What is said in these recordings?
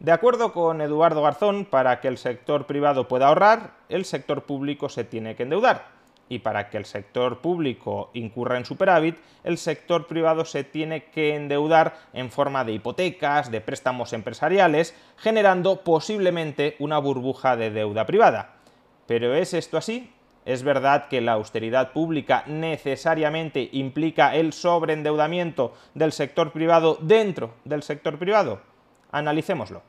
De acuerdo con Eduardo Garzón, para que el sector privado pueda ahorrar, el sector público se tiene que endeudar. Y para que el sector público incurra en superávit, el sector privado se tiene que endeudar en forma de hipotecas, de préstamos empresariales, generando posiblemente una burbuja de deuda privada. ¿Pero es esto así? Es verdad que la austeridad pública necesariamente implica el sobreendeudamiento del sector privado dentro del sector privado. Analicémoslo.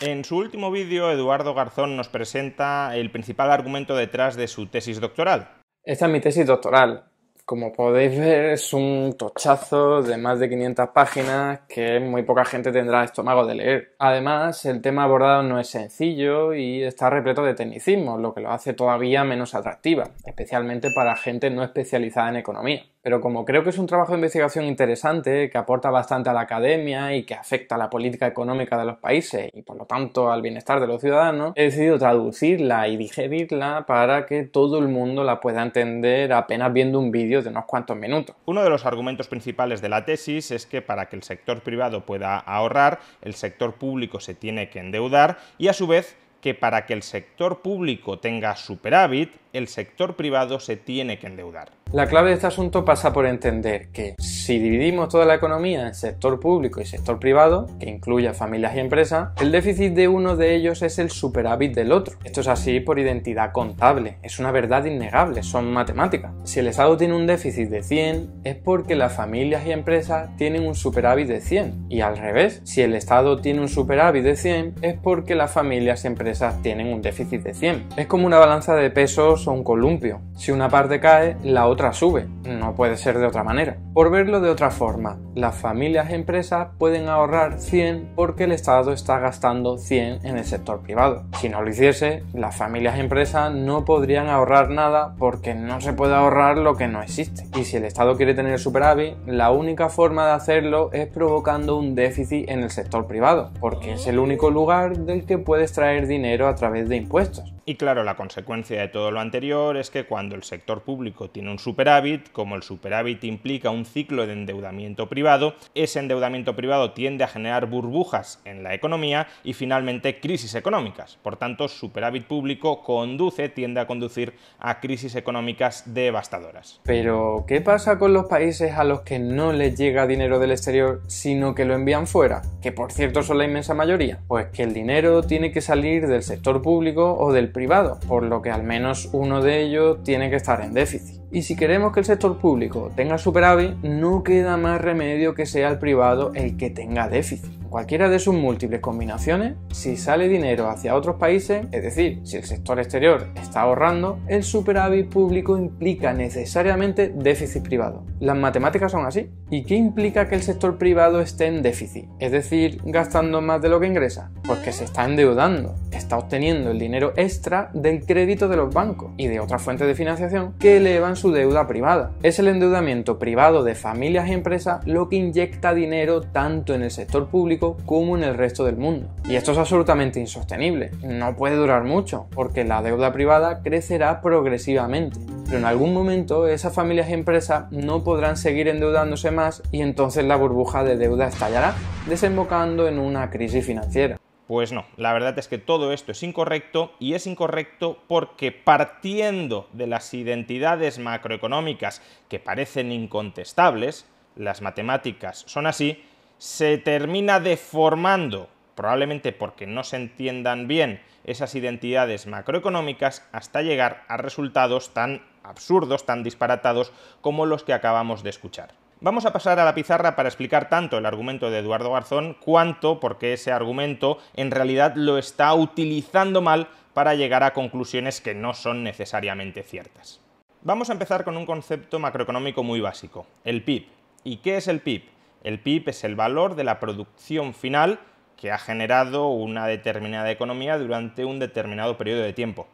En su último vídeo, Eduardo Garzón nos presenta el principal argumento detrás de su tesis doctoral. Esta es mi tesis doctoral. Como podéis ver, es un tochazo de más de 500 páginas que muy poca gente tendrá estómago de leer. Además, el tema abordado no es sencillo y está repleto de tecnicismo, lo que lo hace todavía menos atractiva, especialmente para gente no especializada en economía. Pero como creo que es un trabajo de investigación interesante, que aporta bastante a la academia y que afecta a la política económica de los países y por lo tanto al bienestar de los ciudadanos, he decidido traducirla y digerirla para que todo el mundo la pueda entender apenas viendo un vídeo de unos cuantos minutos. Uno de los argumentos principales de la tesis es que para que el sector privado pueda ahorrar, el sector público se tiene que endeudar y a su vez que para que el sector público tenga superávit, el sector privado se tiene que endeudar. La clave de este asunto pasa por entender que si dividimos toda la economía en sector público y sector privado, que incluya familias y empresas, el déficit de uno de ellos es el superávit del otro. Esto es así por identidad contable, es una verdad innegable, son matemáticas. Si el Estado tiene un déficit de 100, es porque las familias y empresas tienen un superávit de 100. Y al revés, si el Estado tiene un superávit de 100, es porque las familias y empresas tienen un déficit de 100. Es como una balanza de pesos o un columpio. Si una parte cae, la otra sube. No puede ser de otra manera. Por verlo de otra forma, las familias empresas pueden ahorrar 100 porque el Estado está gastando 100 en el sector privado. Si no lo hiciese, las familias empresas no podrían ahorrar nada porque no se puede ahorrar lo que no existe. Y si el Estado quiere tener superávit, la única forma de hacerlo es provocando un déficit en el sector privado, porque es el único lugar del que puedes traer dinero a través de impuestos. Y claro, la consecuencia de todo lo anterior es que cuando el sector público tiene un superávit, como el superávit implica un ciclo de endeudamiento privado, ese endeudamiento privado tiende a generar burbujas en la economía y finalmente crisis económicas. Por tanto, superávit público conduce, tiende a conducir a crisis económicas devastadoras. Pero, ¿qué pasa con los países a los que no les llega dinero del exterior, sino que lo envían fuera? Que por cierto son la inmensa mayoría. Pues que el dinero tiene que salir del sector público o del privado, por lo que al menos uno de ellos tiene que estar en déficit. Y si queremos que el sector público tenga superávit, no queda más remedio que sea el privado el que tenga déficit cualquiera de sus múltiples combinaciones, si sale dinero hacia otros países, es decir, si el sector exterior está ahorrando, el superávit público implica necesariamente déficit privado. Las matemáticas son así. ¿Y qué implica que el sector privado esté en déficit? Es decir, gastando más de lo que ingresa. Pues que se está endeudando, está obteniendo el dinero extra del crédito de los bancos y de otras fuentes de financiación que elevan su deuda privada. Es el endeudamiento privado de familias y empresas lo que inyecta dinero tanto en el sector público como en el resto del mundo. Y esto es absolutamente insostenible. No puede durar mucho, porque la deuda privada crecerá progresivamente. Pero en algún momento esas familias y empresas no podrán seguir endeudándose más y entonces la burbuja de deuda estallará, desembocando en una crisis financiera. Pues no, la verdad es que todo esto es incorrecto y es incorrecto porque partiendo de las identidades macroeconómicas que parecen incontestables, las matemáticas son así, se termina deformando, probablemente porque no se entiendan bien esas identidades macroeconómicas, hasta llegar a resultados tan absurdos, tan disparatados como los que acabamos de escuchar. Vamos a pasar a la pizarra para explicar tanto el argumento de Eduardo Garzón cuanto porque ese argumento en realidad lo está utilizando mal para llegar a conclusiones que no son necesariamente ciertas. Vamos a empezar con un concepto macroeconómico muy básico, el PIB. ¿Y qué es el PIB? El PIB es el valor de la producción final que ha generado una determinada economía durante un determinado periodo de tiempo.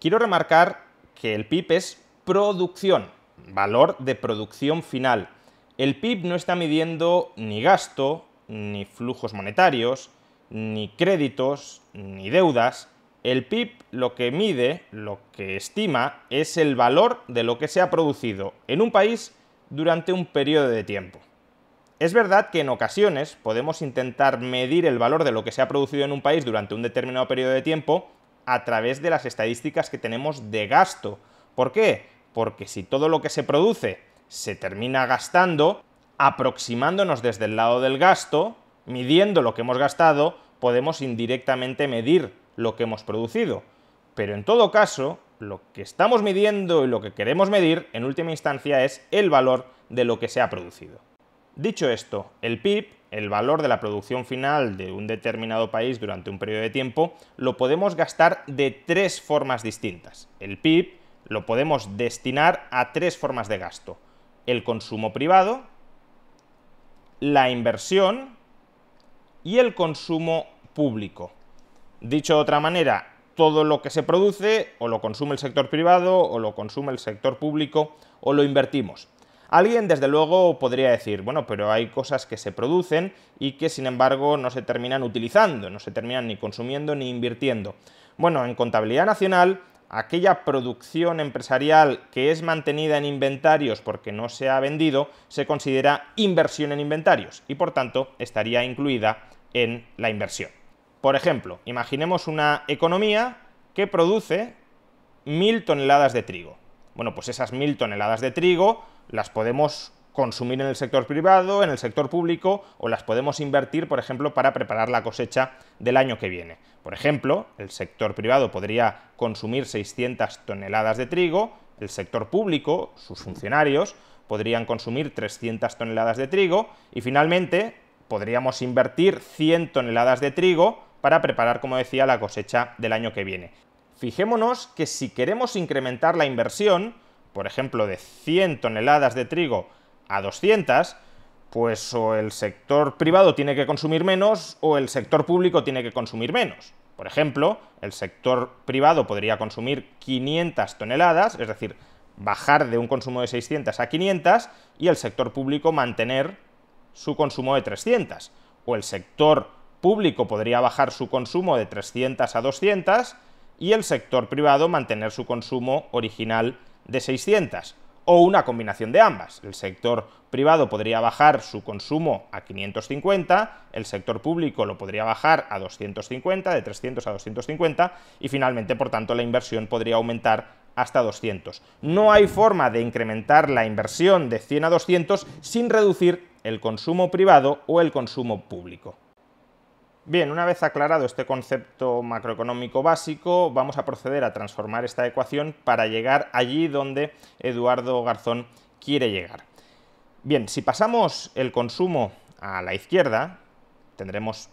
Quiero remarcar que el PIB es producción, valor de producción final. El PIB no está midiendo ni gasto, ni flujos monetarios, ni créditos, ni deudas. El PIB lo que mide, lo que estima, es el valor de lo que se ha producido en un país durante un periodo de tiempo. Es verdad que en ocasiones podemos intentar medir el valor de lo que se ha producido en un país durante un determinado periodo de tiempo a través de las estadísticas que tenemos de gasto. ¿Por qué? Porque si todo lo que se produce se termina gastando, aproximándonos desde el lado del gasto, midiendo lo que hemos gastado, podemos indirectamente medir lo que hemos producido. Pero en todo caso, lo que estamos midiendo y lo que queremos medir, en última instancia, es el valor de lo que se ha producido. Dicho esto, el PIB, el valor de la producción final de un determinado país durante un periodo de tiempo, lo podemos gastar de tres formas distintas. El PIB lo podemos destinar a tres formas de gasto. El consumo privado, la inversión y el consumo público. Dicho de otra manera, todo lo que se produce o lo consume el sector privado o lo consume el sector público o lo invertimos. Alguien desde luego podría decir, bueno, pero hay cosas que se producen y que sin embargo no se terminan utilizando, no se terminan ni consumiendo ni invirtiendo. Bueno, en contabilidad nacional, aquella producción empresarial que es mantenida en inventarios porque no se ha vendido, se considera inversión en inventarios y por tanto estaría incluida en la inversión. Por ejemplo, imaginemos una economía que produce mil toneladas de trigo. Bueno, pues esas mil toneladas de trigo las podemos consumir en el sector privado, en el sector público o las podemos invertir, por ejemplo, para preparar la cosecha del año que viene. Por ejemplo, el sector privado podría consumir 600 toneladas de trigo, el sector público, sus funcionarios, podrían consumir 300 toneladas de trigo y finalmente podríamos invertir 100 toneladas de trigo para preparar, como decía, la cosecha del año que viene. Fijémonos que si queremos incrementar la inversión, por ejemplo, de 100 toneladas de trigo a 200, pues o el sector privado tiene que consumir menos o el sector público tiene que consumir menos. Por ejemplo, el sector privado podría consumir 500 toneladas, es decir, bajar de un consumo de 600 a 500 y el sector público mantener su consumo de 300. O el sector público podría bajar su consumo de 300 a 200 y el sector privado mantener su consumo original de 600 o una combinación de ambas. El sector privado podría bajar su consumo a 550, el sector público lo podría bajar a 250, de 300 a 250, y finalmente, por tanto, la inversión podría aumentar hasta 200. No hay forma de incrementar la inversión de 100 a 200 sin reducir el consumo privado o el consumo público. Bien, una vez aclarado este concepto macroeconómico básico, vamos a proceder a transformar esta ecuación para llegar allí donde Eduardo Garzón quiere llegar. Bien, si pasamos el consumo a la izquierda, tendremos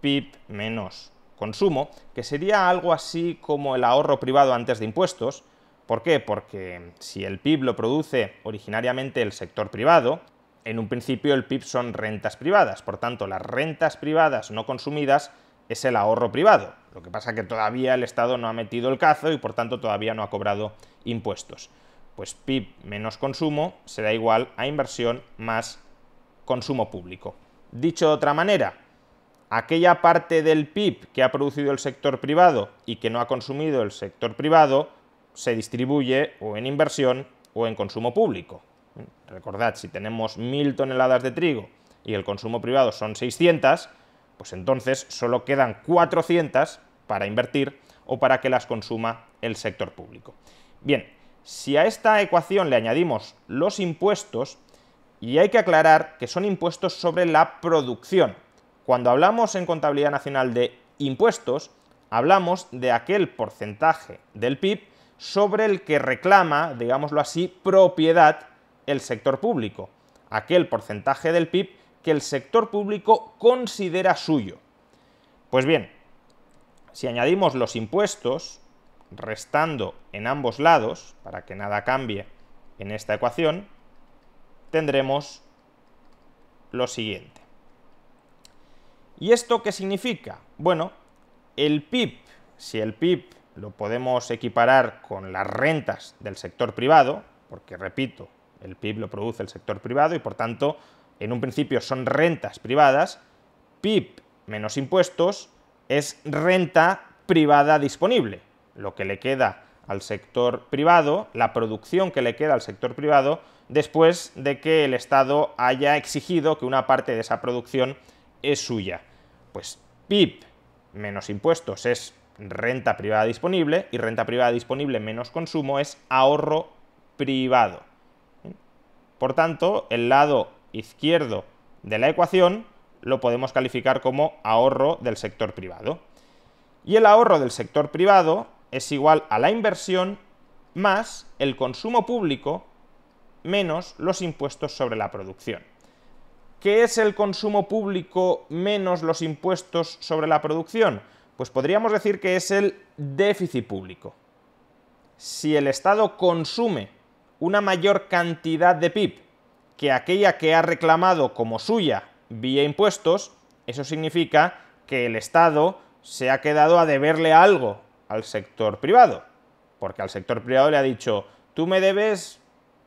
PIB menos consumo, que sería algo así como el ahorro privado antes de impuestos. ¿Por qué? Porque si el PIB lo produce originariamente el sector privado, en un principio el PIB son rentas privadas, por tanto las rentas privadas no consumidas es el ahorro privado. Lo que pasa es que todavía el Estado no ha metido el cazo y por tanto todavía no ha cobrado impuestos. Pues PIB menos consumo será igual a inversión más consumo público. Dicho de otra manera, aquella parte del PIB que ha producido el sector privado y que no ha consumido el sector privado se distribuye o en inversión o en consumo público recordad, si tenemos 1.000 toneladas de trigo y el consumo privado son 600, pues entonces solo quedan 400 para invertir o para que las consuma el sector público. Bien, si a esta ecuación le añadimos los impuestos, y hay que aclarar que son impuestos sobre la producción. Cuando hablamos en contabilidad nacional de impuestos, hablamos de aquel porcentaje del PIB sobre el que reclama, digámoslo así, propiedad el sector público, aquel porcentaje del PIB que el sector público considera suyo. Pues bien, si añadimos los impuestos, restando en ambos lados, para que nada cambie en esta ecuación, tendremos lo siguiente. ¿Y esto qué significa? Bueno, el PIB, si el PIB lo podemos equiparar con las rentas del sector privado, porque repito, el PIB lo produce el sector privado y por tanto, en un principio son rentas privadas. PIB menos impuestos es renta privada disponible. Lo que le queda al sector privado, la producción que le queda al sector privado, después de que el Estado haya exigido que una parte de esa producción es suya. Pues PIB menos impuestos es renta privada disponible y renta privada disponible menos consumo es ahorro privado. Por tanto, el lado izquierdo de la ecuación lo podemos calificar como ahorro del sector privado. Y el ahorro del sector privado es igual a la inversión más el consumo público menos los impuestos sobre la producción. ¿Qué es el consumo público menos los impuestos sobre la producción? Pues podríamos decir que es el déficit público. Si el Estado consume una mayor cantidad de PIB que aquella que ha reclamado como suya vía impuestos, eso significa que el Estado se ha quedado a deberle algo al sector privado, porque al sector privado le ha dicho, tú me debes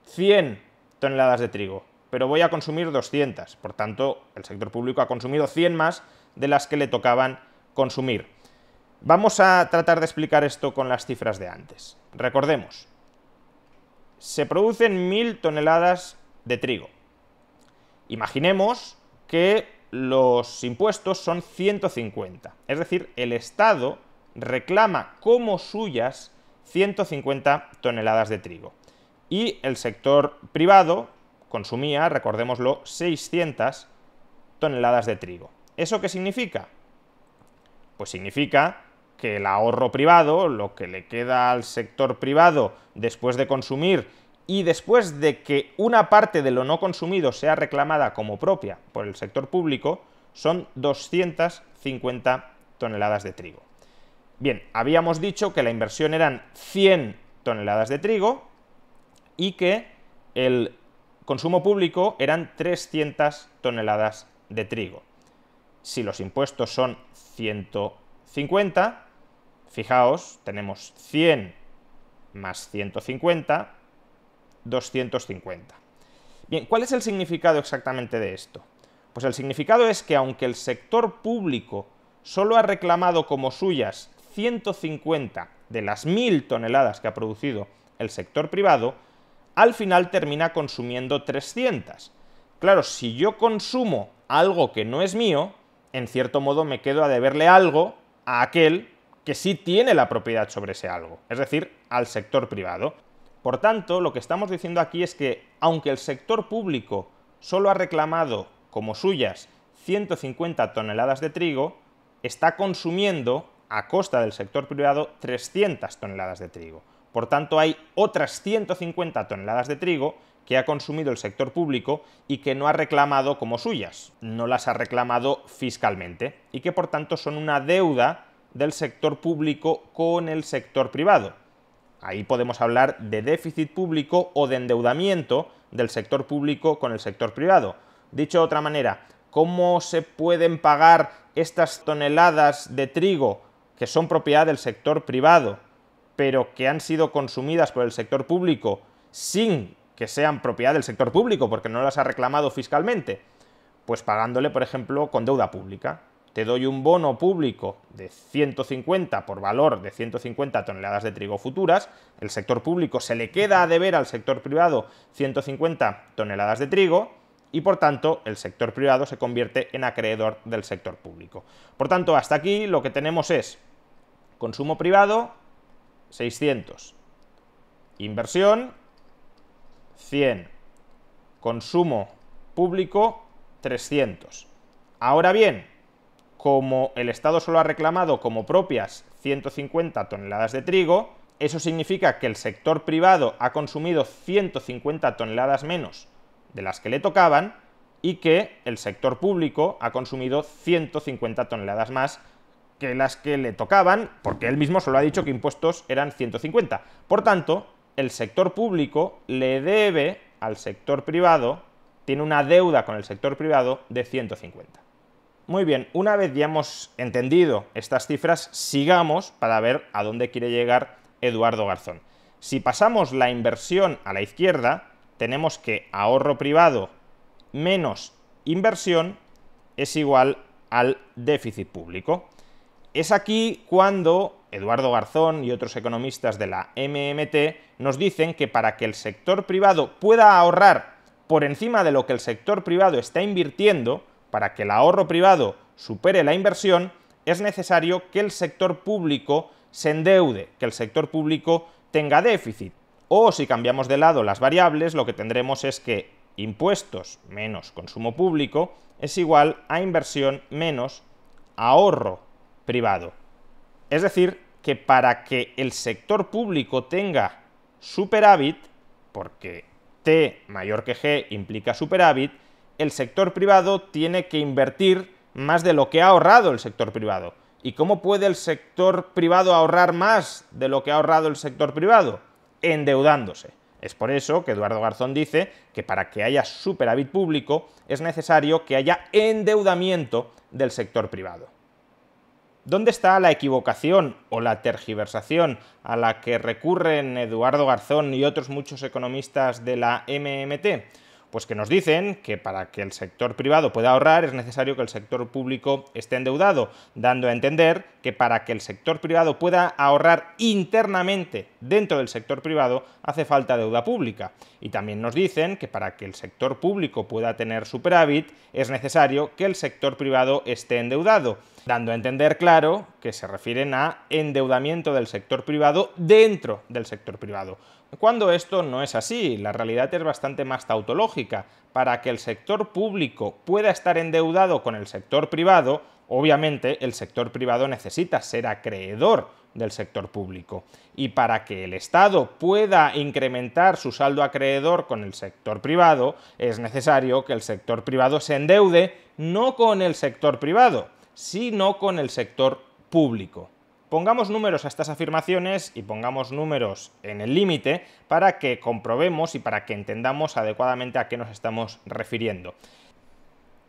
100 toneladas de trigo, pero voy a consumir 200, por tanto, el sector público ha consumido 100 más de las que le tocaban consumir. Vamos a tratar de explicar esto con las cifras de antes. Recordemos, se producen mil toneladas de trigo. Imaginemos que los impuestos son 150, es decir, el Estado reclama como suyas 150 toneladas de trigo. Y el sector privado consumía, recordémoslo, 600 toneladas de trigo. ¿Eso qué significa? Pues significa que el ahorro privado, lo que le queda al sector privado después de consumir y después de que una parte de lo no consumido sea reclamada como propia por el sector público, son 250 toneladas de trigo. Bien, habíamos dicho que la inversión eran 100 toneladas de trigo y que el consumo público eran 300 toneladas de trigo. Si los impuestos son 150, Fijaos, tenemos 100 más 150, 250. Bien, ¿cuál es el significado exactamente de esto? Pues el significado es que aunque el sector público solo ha reclamado como suyas 150 de las 1.000 toneladas que ha producido el sector privado, al final termina consumiendo 300. Claro, si yo consumo algo que no es mío, en cierto modo me quedo a deberle algo a aquel que sí tiene la propiedad sobre ese algo, es decir, al sector privado. Por tanto, lo que estamos diciendo aquí es que, aunque el sector público solo ha reclamado como suyas 150 toneladas de trigo, está consumiendo, a costa del sector privado, 300 toneladas de trigo. Por tanto, hay otras 150 toneladas de trigo que ha consumido el sector público y que no ha reclamado como suyas, no las ha reclamado fiscalmente, y que por tanto son una deuda del sector público con el sector privado. Ahí podemos hablar de déficit público o de endeudamiento del sector público con el sector privado. Dicho de otra manera, ¿cómo se pueden pagar estas toneladas de trigo que son propiedad del sector privado, pero que han sido consumidas por el sector público sin que sean propiedad del sector público porque no las ha reclamado fiscalmente? Pues pagándole, por ejemplo, con deuda pública te doy un bono público de 150 por valor de 150 toneladas de trigo futuras, el sector público se le queda a deber al sector privado 150 toneladas de trigo y por tanto el sector privado se convierte en acreedor del sector público. Por tanto, hasta aquí lo que tenemos es consumo privado 600, inversión 100, consumo público 300. Ahora bien, como el Estado solo ha reclamado como propias 150 toneladas de trigo, eso significa que el sector privado ha consumido 150 toneladas menos de las que le tocaban y que el sector público ha consumido 150 toneladas más que las que le tocaban, porque él mismo solo ha dicho que impuestos eran 150. Por tanto, el sector público le debe al sector privado, tiene una deuda con el sector privado de 150. Muy bien, una vez ya hemos entendido estas cifras, sigamos para ver a dónde quiere llegar Eduardo Garzón. Si pasamos la inversión a la izquierda, tenemos que ahorro privado menos inversión es igual al déficit público. Es aquí cuando Eduardo Garzón y otros economistas de la MMT nos dicen que para que el sector privado pueda ahorrar por encima de lo que el sector privado está invirtiendo, para que el ahorro privado supere la inversión, es necesario que el sector público se endeude, que el sector público tenga déficit. O si cambiamos de lado las variables, lo que tendremos es que impuestos menos consumo público es igual a inversión menos ahorro privado. Es decir, que para que el sector público tenga superávit, porque T mayor que G implica superávit, el sector privado tiene que invertir más de lo que ha ahorrado el sector privado. ¿Y cómo puede el sector privado ahorrar más de lo que ha ahorrado el sector privado? Endeudándose. Es por eso que Eduardo Garzón dice que para que haya superávit público es necesario que haya endeudamiento del sector privado. ¿Dónde está la equivocación o la tergiversación a la que recurren Eduardo Garzón y otros muchos economistas de la MMT? Pues que nos dicen que para que el sector privado pueda ahorrar es necesario que el sector público esté endeudado, dando a entender que para que el sector privado pueda ahorrar internamente dentro del sector privado hace falta deuda pública. Y también nos dicen que para que el sector público pueda tener superávit es necesario que el sector privado esté endeudado, dando a entender claro que se refieren a endeudamiento del sector privado dentro del sector privado. Cuando esto no es así, la realidad es bastante más tautológica. Para que el sector público pueda estar endeudado con el sector privado, obviamente el sector privado necesita ser acreedor del sector público. Y para que el Estado pueda incrementar su saldo acreedor con el sector privado, es necesario que el sector privado se endeude no con el sector privado, sino con el sector público. Pongamos números a estas afirmaciones y pongamos números en el límite para que comprobemos y para que entendamos adecuadamente a qué nos estamos refiriendo.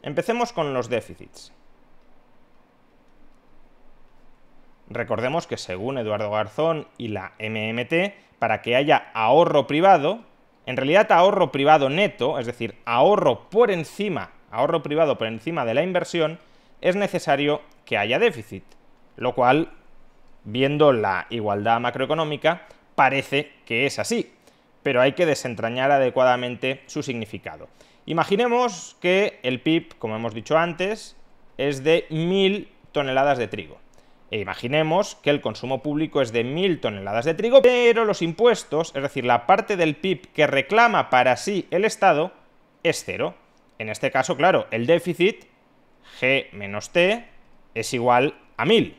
Empecemos con los déficits. Recordemos que según Eduardo Garzón y la MMT, para que haya ahorro privado, en realidad ahorro privado neto, es decir, ahorro por encima, ahorro privado por encima de la inversión, es necesario que haya déficit, lo cual viendo la igualdad macroeconómica, parece que es así, pero hay que desentrañar adecuadamente su significado. Imaginemos que el PIB, como hemos dicho antes, es de 1.000 toneladas de trigo. E imaginemos que el consumo público es de 1.000 toneladas de trigo, pero los impuestos, es decir, la parte del PIB que reclama para sí el Estado, es cero. En este caso, claro, el déficit G menos T es igual a 1.000.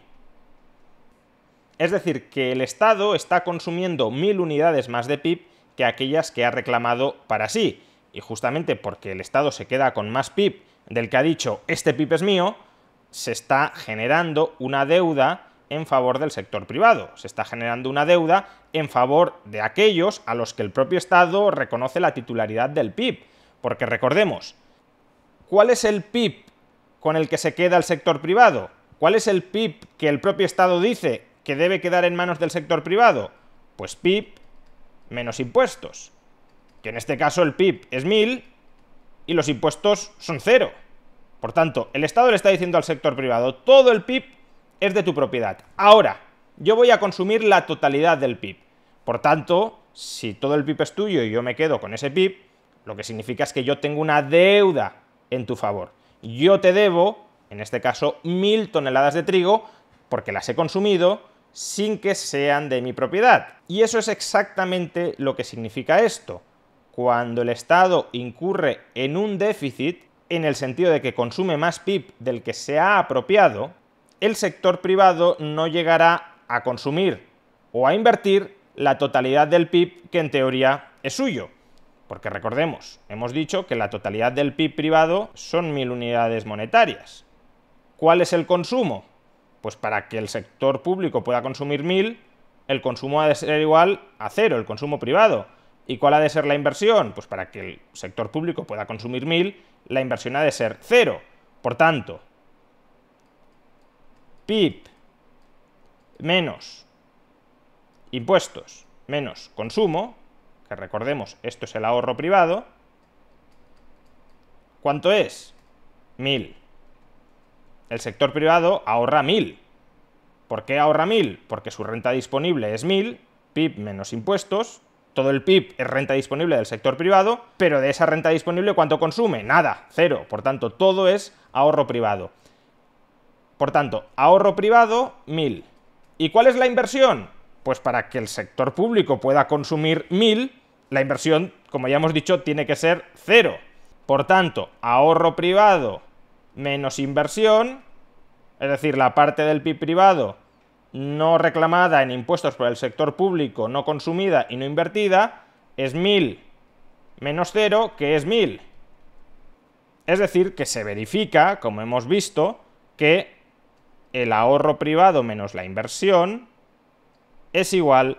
Es decir, que el Estado está consumiendo mil unidades más de PIB que aquellas que ha reclamado para sí. Y justamente porque el Estado se queda con más PIB del que ha dicho este PIB es mío, se está generando una deuda en favor del sector privado. Se está generando una deuda en favor de aquellos a los que el propio Estado reconoce la titularidad del PIB. Porque recordemos, ¿cuál es el PIB con el que se queda el sector privado? ¿Cuál es el PIB que el propio Estado dice que debe quedar en manos del sector privado? Pues PIB menos impuestos. Que en este caso el PIB es 1000 y los impuestos son cero. Por tanto, el Estado le está diciendo al sector privado, todo el PIB es de tu propiedad. Ahora, yo voy a consumir la totalidad del PIB. Por tanto, si todo el PIB es tuyo y yo me quedo con ese PIB, lo que significa es que yo tengo una deuda en tu favor. Yo te debo, en este caso, mil toneladas de trigo, porque las he consumido, sin que sean de mi propiedad. Y eso es exactamente lo que significa esto. Cuando el Estado incurre en un déficit, en el sentido de que consume más PIB del que se ha apropiado, el sector privado no llegará a consumir o a invertir la totalidad del PIB que en teoría es suyo. Porque recordemos, hemos dicho que la totalidad del PIB privado son mil unidades monetarias. ¿Cuál es el consumo? Pues para que el sector público pueda consumir mil, el consumo ha de ser igual a cero, el consumo privado. ¿Y cuál ha de ser la inversión? Pues para que el sector público pueda consumir mil, la inversión ha de ser cero. Por tanto, PIB menos impuestos menos consumo, que recordemos, esto es el ahorro privado, ¿cuánto es? Mil el sector privado ahorra mil. ¿Por qué ahorra mil? Porque su renta disponible es mil, PIB menos impuestos, todo el PIB es renta disponible del sector privado, pero de esa renta disponible ¿cuánto consume? Nada, cero. Por tanto, todo es ahorro privado. Por tanto, ahorro privado, mil. ¿Y cuál es la inversión? Pues para que el sector público pueda consumir mil, la inversión, como ya hemos dicho, tiene que ser cero. Por tanto, ahorro privado menos inversión, es decir, la parte del PIB privado no reclamada en impuestos por el sector público, no consumida y no invertida, es 1000 menos 0, que es 1000. Es decir, que se verifica, como hemos visto, que el ahorro privado menos la inversión es igual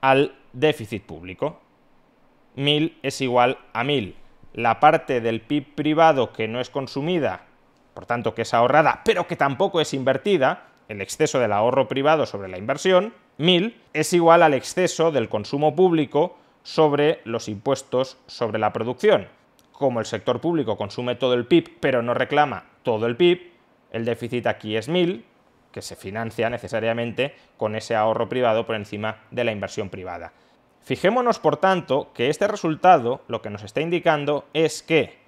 al déficit público. 1000 es igual a 1000. La parte del PIB privado que no es consumida por tanto que es ahorrada, pero que tampoco es invertida, el exceso del ahorro privado sobre la inversión, 1000, es igual al exceso del consumo público sobre los impuestos sobre la producción. Como el sector público consume todo el PIB, pero no reclama todo el PIB, el déficit aquí es 1000, que se financia necesariamente con ese ahorro privado por encima de la inversión privada. Fijémonos, por tanto, que este resultado lo que nos está indicando es que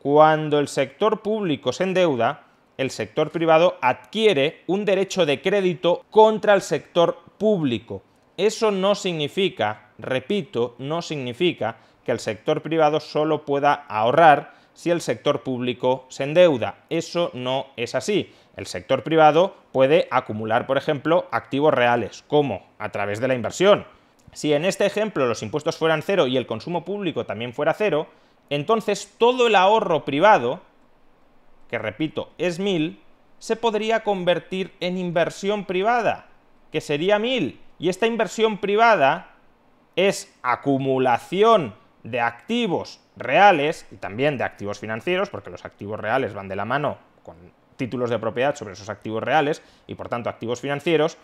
cuando el sector público se endeuda, el sector privado adquiere un derecho de crédito contra el sector público. Eso no significa, repito, no significa que el sector privado solo pueda ahorrar si el sector público se endeuda. Eso no es así. El sector privado puede acumular, por ejemplo, activos reales. ¿Cómo? A través de la inversión. Si en este ejemplo los impuestos fueran cero y el consumo público también fuera cero, entonces todo el ahorro privado, que repito, es 1000, se podría convertir en inversión privada, que sería 1000. Y esta inversión privada es acumulación de activos reales y también de activos financieros, porque los activos reales van de la mano con títulos de propiedad sobre esos activos reales y por tanto activos financieros,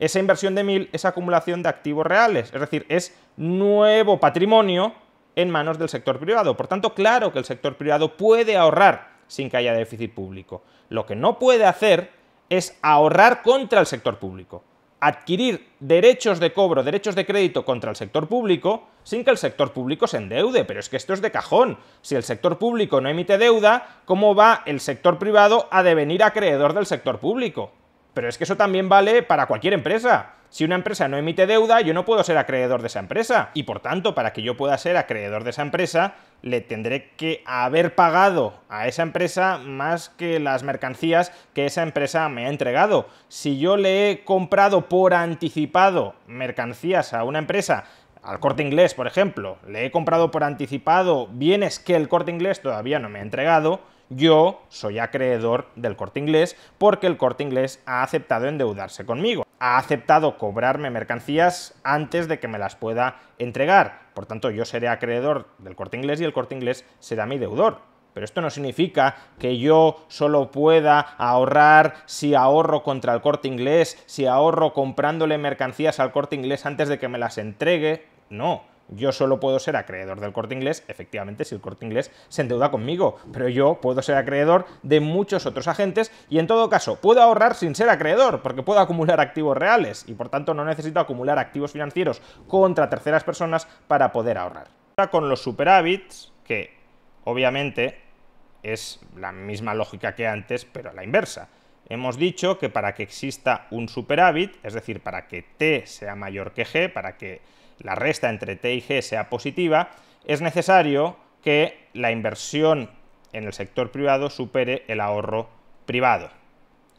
esa inversión de 1000 es acumulación de activos reales, es decir, es nuevo patrimonio en manos del sector privado. Por tanto, claro que el sector privado puede ahorrar sin que haya déficit público. Lo que no puede hacer es ahorrar contra el sector público. Adquirir derechos de cobro, derechos de crédito contra el sector público sin que el sector público se endeude. Pero es que esto es de cajón. Si el sector público no emite deuda, ¿cómo va el sector privado a devenir acreedor del sector público? Pero es que eso también vale para cualquier empresa. Si una empresa no emite deuda, yo no puedo ser acreedor de esa empresa. Y por tanto, para que yo pueda ser acreedor de esa empresa, le tendré que haber pagado a esa empresa más que las mercancías que esa empresa me ha entregado. Si yo le he comprado por anticipado mercancías a una empresa al corte inglés, por ejemplo, le he comprado por anticipado bienes que el corte inglés todavía no me ha entregado, yo soy acreedor del corte inglés porque el corte inglés ha aceptado endeudarse conmigo, ha aceptado cobrarme mercancías antes de que me las pueda entregar. Por tanto, yo seré acreedor del corte inglés y el corte inglés será mi deudor. Pero esto no significa que yo solo pueda ahorrar si ahorro contra el corte inglés, si ahorro comprándole mercancías al corte inglés antes de que me las entregue. No, yo solo puedo ser acreedor del corte inglés, efectivamente, si el corte inglés se endeuda conmigo, pero yo puedo ser acreedor de muchos otros agentes y en todo caso puedo ahorrar sin ser acreedor, porque puedo acumular activos reales y por tanto no necesito acumular activos financieros contra terceras personas para poder ahorrar. Ahora con los superávits, que obviamente es la misma lógica que antes, pero a la inversa. Hemos dicho que para que exista un superávit, es decir, para que T sea mayor que G, para que la resta entre T y G sea positiva, es necesario que la inversión en el sector privado supere el ahorro privado.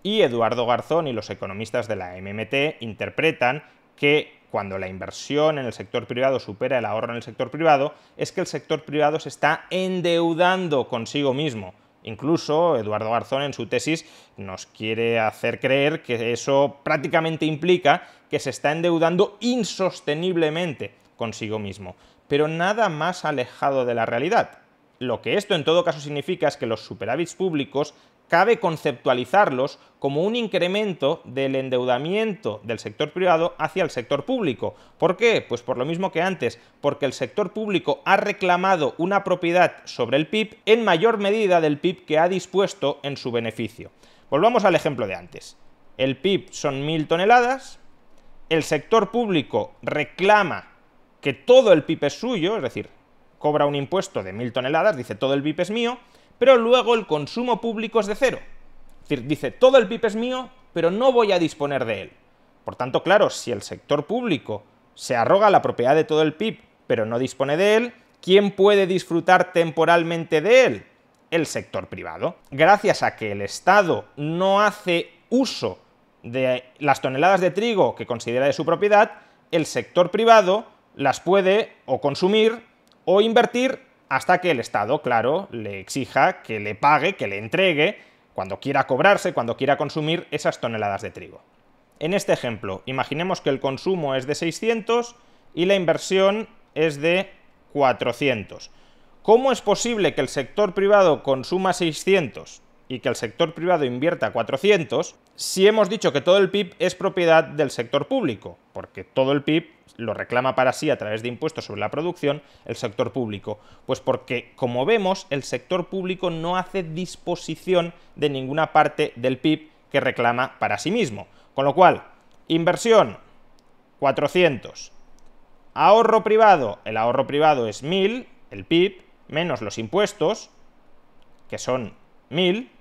Y Eduardo Garzón y los economistas de la MMT interpretan que cuando la inversión en el sector privado supera el ahorro en el sector privado, es que el sector privado se está endeudando consigo mismo Incluso Eduardo Garzón en su tesis nos quiere hacer creer que eso prácticamente implica que se está endeudando insosteniblemente consigo mismo, pero nada más alejado de la realidad. Lo que esto en todo caso significa es que los superávits públicos cabe conceptualizarlos como un incremento del endeudamiento del sector privado hacia el sector público. ¿Por qué? Pues por lo mismo que antes, porque el sector público ha reclamado una propiedad sobre el PIB en mayor medida del PIB que ha dispuesto en su beneficio. Volvamos al ejemplo de antes. El PIB son mil toneladas, el sector público reclama que todo el PIB es suyo, es decir, cobra un impuesto de mil toneladas, dice todo el PIB es mío, pero luego el consumo público es de cero. Es decir, dice, todo el PIB es mío, pero no voy a disponer de él. Por tanto, claro, si el sector público se arroga la propiedad de todo el PIB, pero no dispone de él, ¿quién puede disfrutar temporalmente de él? El sector privado. Gracias a que el Estado no hace uso de las toneladas de trigo que considera de su propiedad, el sector privado las puede o consumir o invertir hasta que el Estado, claro, le exija que le pague, que le entregue, cuando quiera cobrarse, cuando quiera consumir esas toneladas de trigo. En este ejemplo, imaginemos que el consumo es de 600 y la inversión es de 400. ¿Cómo es posible que el sector privado consuma 600 y que el sector privado invierta 400, si hemos dicho que todo el PIB es propiedad del sector público, porque todo el PIB lo reclama para sí a través de impuestos sobre la producción el sector público, pues porque como vemos el sector público no hace disposición de ninguna parte del PIB que reclama para sí mismo, con lo cual inversión 400, ahorro privado, el ahorro privado es 1000, el PIB menos los impuestos que son 1000,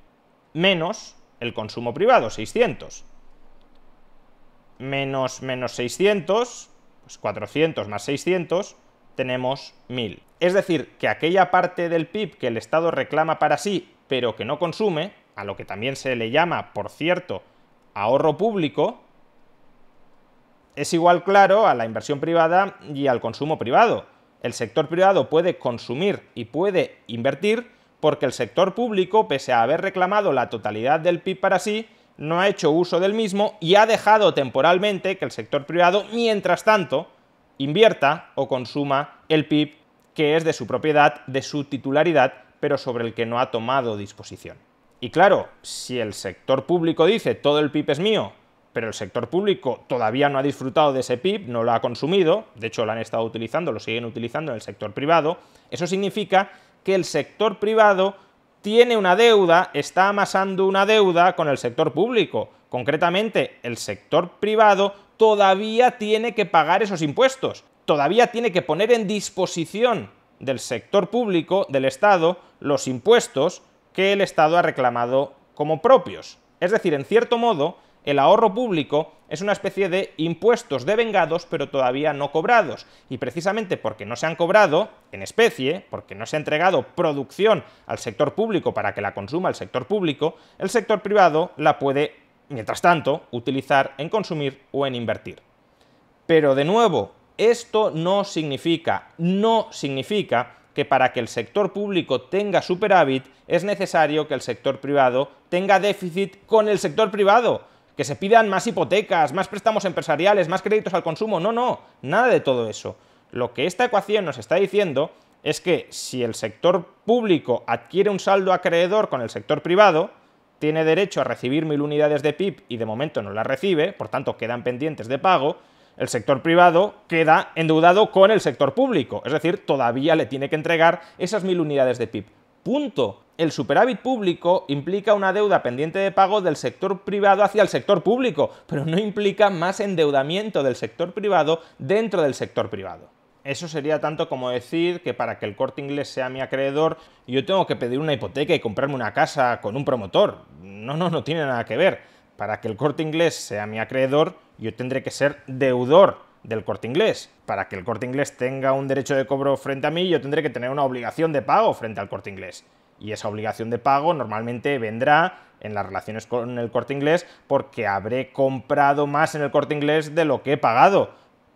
menos el consumo privado, 600. Menos, menos 600, pues 400 más 600, tenemos 1000. Es decir, que aquella parte del PIB que el Estado reclama para sí, pero que no consume, a lo que también se le llama, por cierto, ahorro público, es igual claro a la inversión privada y al consumo privado. El sector privado puede consumir y puede invertir, porque el sector público, pese a haber reclamado la totalidad del PIB para sí, no ha hecho uso del mismo y ha dejado temporalmente que el sector privado, mientras tanto, invierta o consuma el PIB que es de su propiedad, de su titularidad, pero sobre el que no ha tomado disposición. Y claro, si el sector público dice todo el PIB es mío, pero el sector público todavía no ha disfrutado de ese PIB, no lo ha consumido, de hecho lo han estado utilizando, lo siguen utilizando en el sector privado, eso significa que el sector privado tiene una deuda, está amasando una deuda con el sector público. Concretamente, el sector privado todavía tiene que pagar esos impuestos, todavía tiene que poner en disposición del sector público, del Estado, los impuestos que el Estado ha reclamado como propios. Es decir, en cierto modo, el ahorro público es una especie de impuestos devengados pero todavía no cobrados. Y precisamente porque no se han cobrado en especie, porque no se ha entregado producción al sector público para que la consuma el sector público, el sector privado la puede, mientras tanto, utilizar en consumir o en invertir. Pero de nuevo, esto no significa, no significa que para que el sector público tenga superávit es necesario que el sector privado tenga déficit con el sector privado que se pidan más hipotecas, más préstamos empresariales, más créditos al consumo. No, no, nada de todo eso. Lo que esta ecuación nos está diciendo es que si el sector público adquiere un saldo acreedor con el sector privado, tiene derecho a recibir mil unidades de PIB y de momento no las recibe, por tanto quedan pendientes de pago, el sector privado queda endeudado con el sector público, es decir, todavía le tiene que entregar esas mil unidades de PIB. Punto el superávit público implica una deuda pendiente de pago del sector privado hacia el sector público, pero no implica más endeudamiento del sector privado dentro del sector privado. Eso sería tanto como decir que para que el corte inglés sea mi acreedor, yo tengo que pedir una hipoteca y comprarme una casa con un promotor. No, no, no tiene nada que ver. Para que el corte inglés sea mi acreedor, yo tendré que ser deudor del corte inglés. Para que el corte inglés tenga un derecho de cobro frente a mí, yo tendré que tener una obligación de pago frente al corte inglés. Y esa obligación de pago normalmente vendrá en las relaciones con el corte inglés porque habré comprado más en el corte inglés de lo que he pagado.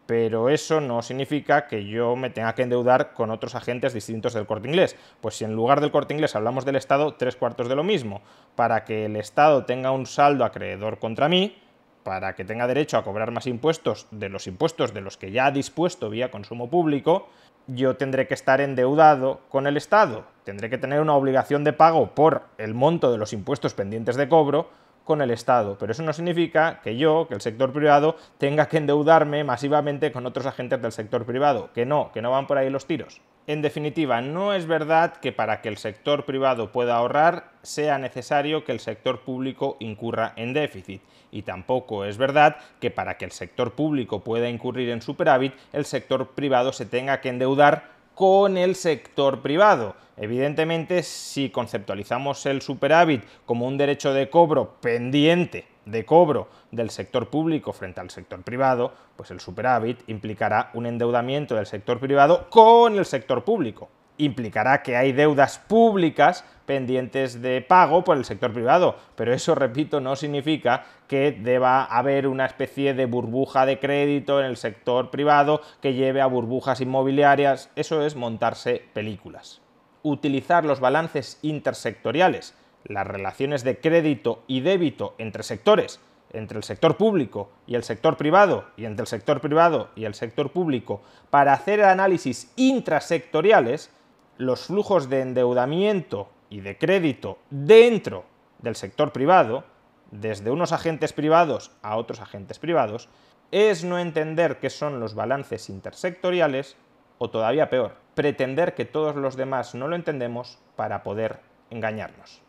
Pero eso no significa que yo me tenga que endeudar con otros agentes distintos del corte inglés. Pues si en lugar del corte inglés hablamos del Estado, tres cuartos de lo mismo. Para que el Estado tenga un saldo acreedor contra mí, para que tenga derecho a cobrar más impuestos de los impuestos de los que ya ha dispuesto vía consumo público, yo tendré que estar endeudado con el Estado, tendré que tener una obligación de pago por el monto de los impuestos pendientes de cobro, con el Estado. Pero eso no significa que yo, que el sector privado, tenga que endeudarme masivamente con otros agentes del sector privado. Que no, que no van por ahí los tiros. En definitiva, no es verdad que para que el sector privado pueda ahorrar sea necesario que el sector público incurra en déficit. Y tampoco es verdad que para que el sector público pueda incurrir en superávit, el sector privado se tenga que endeudar con el sector privado. Evidentemente, si conceptualizamos el superávit como un derecho de cobro pendiente de cobro del sector público frente al sector privado, pues el superávit implicará un endeudamiento del sector privado con el sector público implicará que hay deudas públicas pendientes de pago por el sector privado, pero eso, repito, no significa que deba haber una especie de burbuja de crédito en el sector privado que lleve a burbujas inmobiliarias, eso es montarse películas. Utilizar los balances intersectoriales, las relaciones de crédito y débito entre sectores, entre el sector público y el sector privado, y entre el sector privado y el sector público, para hacer análisis intrasectoriales, los flujos de endeudamiento y de crédito dentro del sector privado, desde unos agentes privados a otros agentes privados, es no entender qué son los balances intersectoriales o todavía peor, pretender que todos los demás no lo entendemos para poder engañarnos.